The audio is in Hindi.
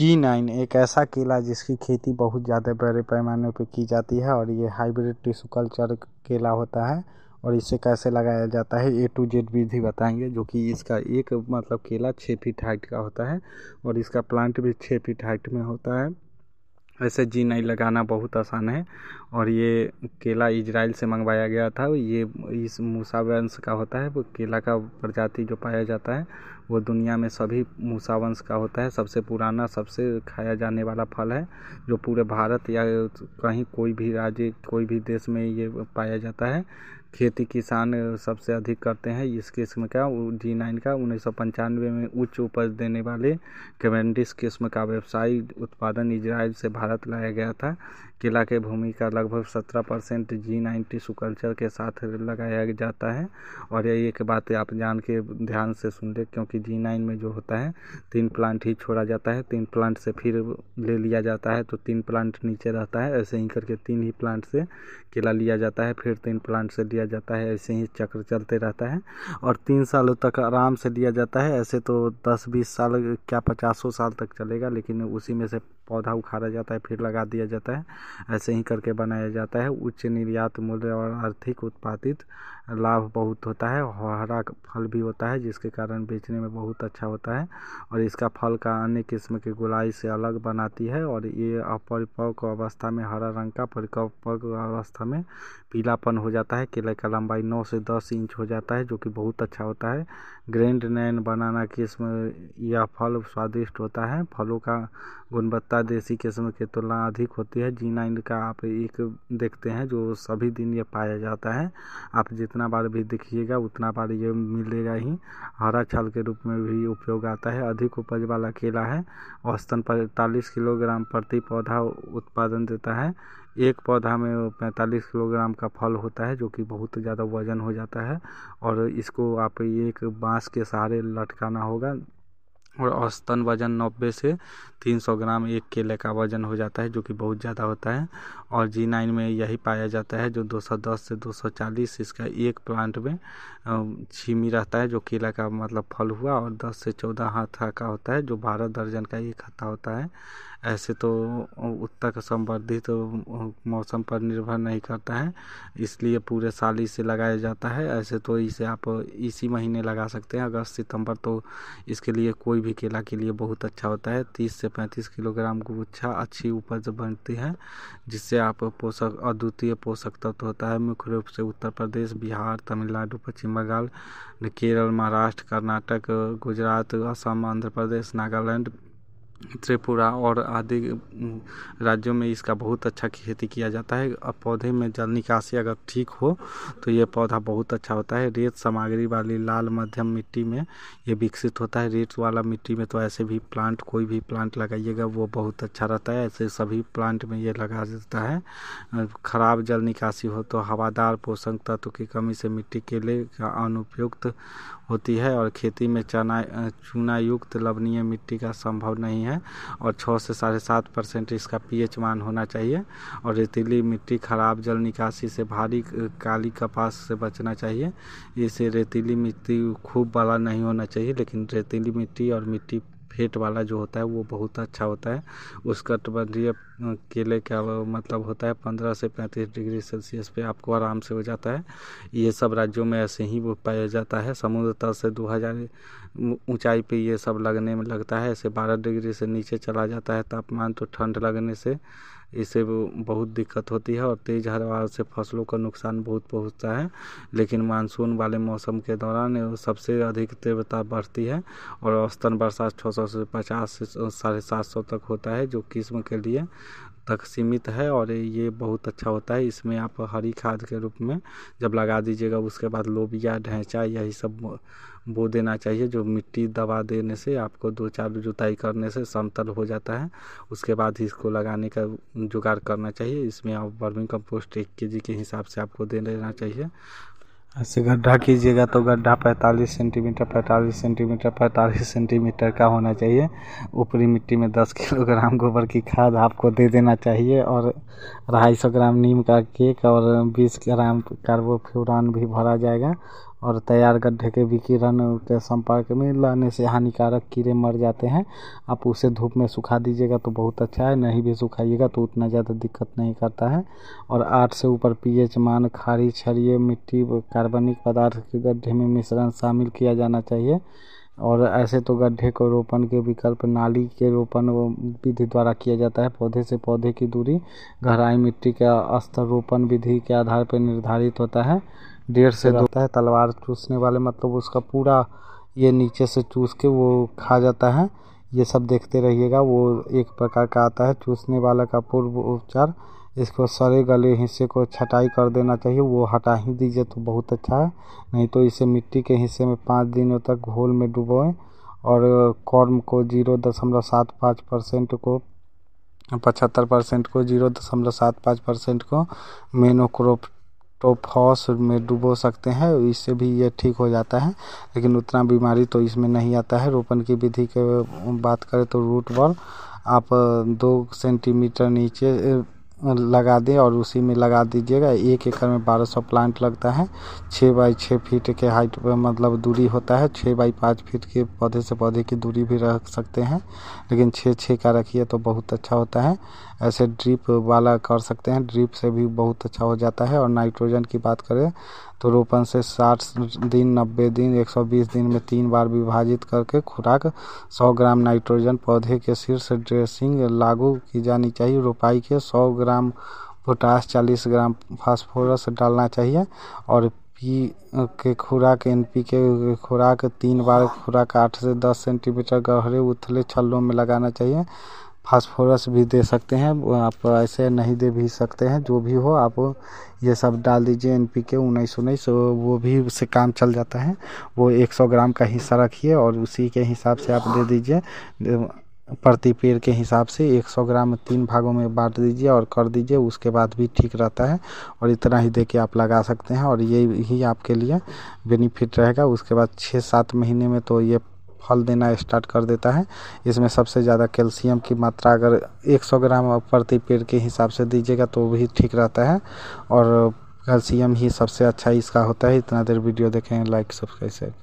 जी नाइन एक ऐसा केला जिसकी खेती बहुत ज़्यादा बड़े पैमाने पर की जाती है और ये हाइब्रिड टिश्यू कल्चर केला होता है और इसे कैसे लगाया जाता है ए टू जेड विधि बताएंगे जो कि इसका एक मतलब केला छः फीट हाइट का होता है और इसका प्लांट भी छः फीट हाइट में होता है ऐसे जी नहीं लगाना बहुत आसान है और ये केला इजराइल से मंगवाया गया था ये इस मूसा वंश का होता है वो केला का प्रजाति जो पाया जाता है वो दुनिया में सभी मूसा वंश का होता है सबसे पुराना सबसे खाया जाने वाला फल है जो पूरे भारत या कहीं कोई भी राज्य कोई भी देश में ये पाया जाता है खेती किसान सबसे अधिक करते हैं इस किस्म का जी नाइन का उन्नीस सौ पंचानवे में उच्च उपज देने वाले कैमेंडिस किस्म का व्यवसायी उत्पादन इजराइल से भारत लाया गया था किला के भूमि का लगभग सत्रह परसेंट जी नाइन्टी सुकल्चर के साथ लगाया जाता है और यही एक बात आप जान के ध्यान से सुन लें क्योंकि जी नाइन में जो होता है तीन प्लांट ही छोड़ा जाता है तीन प्लांट से फिर ले लिया जाता है तो तीन प्लांट नीचे रहता है ऐसे ही करके तीन ही प्लांट से केला लिया जाता है फिर तीन प्लांट से लिया जाता है ऐसे ही चक्र चलते रहता है और तीन सालों तक आराम से लिया जाता है ऐसे तो दस बीस साल क्या पचासों साल तक चलेगा लेकिन उसी में से पौधा उखाड़ा जाता है फिर लगा दिया जाता है ऐसे ही करके बनाया जाता है उच्च निर्यात मूल्य और आर्थिक उत्पादित लाभ बहुत होता है हरा फल भी होता है जिसके कारण बेचने में बहुत अच्छा होता है और इसका फल का अन्य किस्म के गुलाई से अलग बनाती है और ये अपरिपक्व अवस्था में हरा रंग का परिपक्व अवस्था में पीलापन हो जाता है केले का लंबाई नौ से दस इंच हो जाता है जो कि बहुत अच्छा होता है ग्रैंड नैन बनाना किस्म यह फल स्वादिष्ट होता है फलों का गुणवत्ता देसी किस्म की तुलना अधिक होती है जी नाइन का आप एक देखते हैं जो सभी दिन यह पाया जाता है आप जितना जितना बार भी देखिएगा उतना बार ये मिलेगा ही हरा छाल के रूप में भी उपयोग आता है अधिक उपज वाला केला है औसतन पैंतालीस किलोग्राम प्रति पौधा उत्पादन देता है एक पौधा में पैंतालीस किलोग्राम का फल होता है जो कि बहुत ज़्यादा वजन हो जाता है और इसको आप एक बाँस के सहारे लटकाना होगा और औसतन वज़न नब्बे से तीन सौ ग्राम एक केले का वज़न हो जाता है जो कि बहुत ज़्यादा होता है और जी नाइन में यही पाया जाता है जो दो सौ दस से दो सौ चालीस इसका एक प्लांट में छीमी रहता है जो केला का मतलब फल हुआ और दस से चौदह हाथा का होता है जो बारह दर्जन का एक हत्था होता है ऐसे तो उत्तर संवर्धित तो मौसम पर निर्भर नहीं करता है इसलिए पूरे साल इसे लगाया जाता है ऐसे तो इसे आप इसी महीने लगा सकते हैं अगस्त सितंबर तो इसके लिए कोई भी केला के लिए बहुत अच्छा होता है तीस से पैंतीस किलोग्राम गुच्छा अच्छी उपज बनती है जिससे आप पोषक अद्वितीय पोषक तत्व होता है मुख्य रूप से उत्तर प्रदेश बिहार तमिलनाडु पश्चिम बंगाल केरल महाराष्ट्र कर्नाटक गुजरात असम आंध्र प्रदेश नागालैंड त्रिपुरा और आदि राज्यों में इसका बहुत अच्छा खेती किया जाता है अब पौधे में जल निकासी अगर ठीक हो तो ये पौधा बहुत अच्छा होता है रेत सामग्री वाली लाल मध्यम मिट्टी में ये विकसित होता है रेत वाला मिट्टी में तो ऐसे भी प्लांट कोई भी प्लांट लगाइएगा वो बहुत अच्छा रहता है ऐसे सभी प्लांट में ये लगा देता है खराब जल निकासी हो तो हवादार पोषक तत्व की कमी से मिट्टी के लिए अनुपयुक्त होती है और खेती में चना चूना युक्त लवणीय मिट्टी का संभव नहीं है और छः से साढ़े सात परसेंट इसका पीएच मान होना चाहिए और रेतीली मिट्टी खराब जल निकासी से भारी काली कपास से बचना चाहिए इसे रेतीली मिट्टी खूब बड़ा नहीं होना चाहिए लेकिन रेतीली मिट्टी और मिट्टी फेट वाला जो होता है वो बहुत अच्छा होता है उष्णकटिबंधीय केले का मतलब होता है पंद्रह से पैंतीस डिग्री सेल्सियस पे आपको आराम से हो जाता है ये सब राज्यों में ऐसे ही वो पाया जाता है समुद्र तल से दो हज़ार ऊँचाई पर ये सब लगने में लगता है ऐसे बारह डिग्री से नीचे चला जाता है तापमान तो ठंड लगने से इससे बहुत दिक्कत होती है और तेज़ हवा से फसलों का नुकसान बहुत पहुँचता है लेकिन मानसून वाले मौसम के दौरान सबसे अधिक तीव्रता बढ़ती है और औसतन बरसात छः सौ से पचास से साढ़े सात सौ तक होता है जो किस्म के लिए तक सीमित है और ये बहुत अच्छा होता है इसमें आप हरी खाद के रूप में जब लगा दीजिएगा उसके बाद लोबिया ढैंचा यही सब बो देना चाहिए जो मिट्टी दबा देने से आपको दो चार जुताई करने से समतल हो जाता है उसके बाद इसको लगाने का जुगाड़ करना चाहिए इसमें आप वर्मी कंपोस्ट एक के जी के हिसाब से आपको दे देना चाहिए ऐसे गड्ढा कीजिएगा तो गड्ढा पैंतालीस सेंटीमीटर पैंतालीस सेंटीमीटर पैंतालीस सेंटीमीटर का होना चाहिए ऊपरी मिट्टी में दस किलोग्राम गोबर की खाद आपको दे देना चाहिए और ढाई सौ ग्राम नीम का केक और बीस ग्राम कार्बोफ्यूरान भी भरा जाएगा और तैयार गड्ढे के विकिरण के संपर्क में लाने से हानिकारक कीड़े मर जाते हैं आप उसे धूप में सुखा दीजिएगा तो बहुत अच्छा है नहीं भी सुखाइएगा तो उतना ज़्यादा दिक्कत नहीं करता है और आठ से ऊपर पीएच मान खारी क्षारीय मिट्टी कार्बनिक पदार्थ के गड्ढे में मिश्रण शामिल किया जाना चाहिए और ऐसे तो गड्ढे को रोपण के विकल्प नाली के रोपण विधि द्वारा किया जाता है पौधे से पौधे की दूरी गहराई मिट्टी का स्तर रोपण विधि के आधार पर निर्धारित होता है डेढ़ से होता है तलवार चूसने वाले मतलब उसका पूरा ये नीचे से चूस के वो खा जाता है ये सब देखते रहिएगा वो एक प्रकार का आता है चूसने वाला का पूर्व उपचार इसको सरे गले हिस्से को छटाई कर देना चाहिए वो हटा ही दीजिए तो बहुत अच्छा है नहीं तो इसे मिट्टी के हिस्से में पाँच दिनों तक घोल में डुबोएं और कॉर्म को जीरो दशमलव सात पाँच परसेंट को पचहत्तर परसेंट को जीरो दशमलव सात पाँच परसेंट को मेनोक्रोप टोफॉस में डुबो सकते हैं इससे भी ये ठीक हो जाता है लेकिन उतना बीमारी तो इसमें नहीं आता है रोपण की विधि के बात करें तो रूट बॉल आप दो सेंटीमीटर नीचे लगा दें और उसी में लगा दीजिएगा एक एकड़ में 1200 प्लांट लगता है छः बाई छः फीट के हाइट पर मतलब दूरी होता है छः बाई पाँच फीट के पौधे से पौधे की दूरी भी रख सकते हैं लेकिन छः छः का रखिए तो बहुत अच्छा होता है ऐसे ड्रिप वाला कर सकते हैं ड्रिप से भी बहुत अच्छा हो जाता है और नाइट्रोजन की बात करें तो रोपण से 60 दिन 90 दिन 120 दिन में तीन बार विभाजित करके खुराक 100 ग्राम नाइट्रोजन पौधे के शीर्ष ड्रेसिंग लागू की जानी चाहिए रोपाई के 100 ग्राम पोटास 40 ग्राम फास्फोरस डालना चाहिए और पी के खुराक एन पी के खुराक तीन बार खुराक आठ से दस सेंटीमीटर गहरे उथले छल्लों में लगाना चाहिए फास्फोरस भी दे सकते हैं आप ऐसे नहीं दे भी सकते हैं जो भी हो आप ये सब डाल दीजिए एन पी के उन्नीस उन्नीस वो भी उससे काम चल जाता है वो 100 ग्राम का हिस्सा रखिए और उसी के हिसाब से आप दे दीजिए प्रति पेड़ के हिसाब से 100 ग्राम तीन भागों में बांट दीजिए और कर दीजिए उसके बाद भी ठीक रहता है और इतना ही दे के आप लगा सकते हैं और ये ही आपके लिए बेनिफिट रहेगा उसके बाद छः सात महीने में तो ये फल देना स्टार्ट कर देता है इसमें सबसे ज़्यादा कैल्शियम की मात्रा अगर 100 ग्राम प्रति पेड़ के हिसाब से दीजिएगा तो भी ठीक रहता है और कैल्शियम ही सबसे अच्छा इसका होता है इतना देर वीडियो देखें लाइक सब्सक्राइब